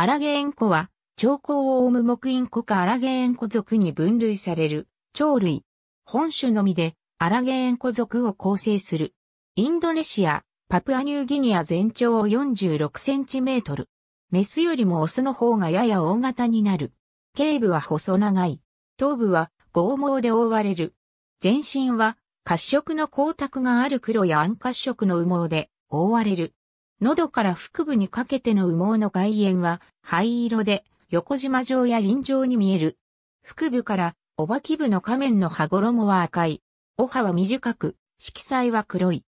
アラゲエンコは、長江を生む木インコかアラゲエンコ属に分類される、鳥類。本種のみで、アラゲエンコ属を構成する。インドネシア、パプアニューギニア全長46センチメートル。メスよりもオスの方がやや大型になる。頸部は細長い。頭部は剛毛で覆われる。全身は褐色の光沢がある黒や暗褐色の羽毛で覆われる。喉から腹部にかけての羽毛の外縁は灰色で横縞状や輪状に見える。腹部からおばき部の仮面の羽衣は赤い。お歯は短く、色彩は黒い。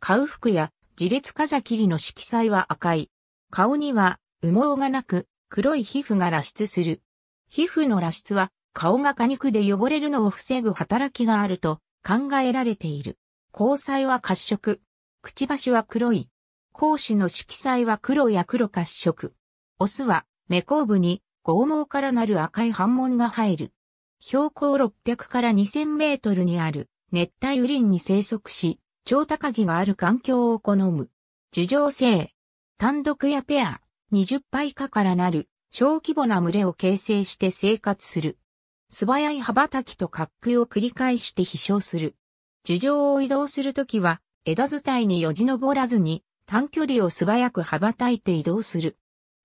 顔服や自列風切りの色彩は赤い。顔には羽毛がなく、黒い皮膚が裸出する。皮膚の裸出は顔が果肉で汚れるのを防ぐ働きがあると考えられている。交際は褐色。くちばしは黒い。講師の色彩は黒や黒褐色。オスは、目後部に、剛毛からなる赤い斑紋が入る。標高600から2000メートルにある熱帯雨林に生息し、超高木がある環境を好む。樹上性。単独やペア、20羽以下からなる小規模な群れを形成して生活する。素早い羽ばたきと滑空を繰り返して飛翔する。樹上を移動するときは、枝伝いによじ登らずに、短距離を素早く羽ばたいて移動する。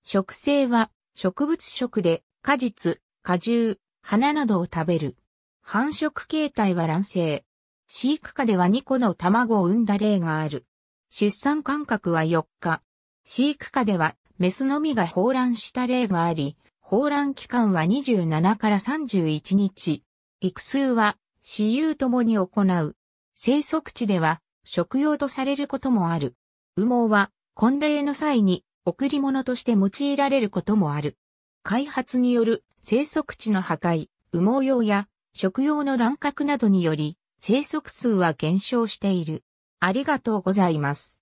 食性は植物食で果実、果汁、花などを食べる。繁殖形態は卵生。飼育下では2個の卵を産んだ例がある。出産間隔は4日。飼育下ではメスのみが放卵した例があり、放卵期間は27から31日。育数は私有ともに行う。生息地では食用とされることもある。羽毛は婚礼の際に贈り物として用いられることもある。開発による生息地の破壊、羽毛用や食用の乱獲などにより生息数は減少している。ありがとうございます。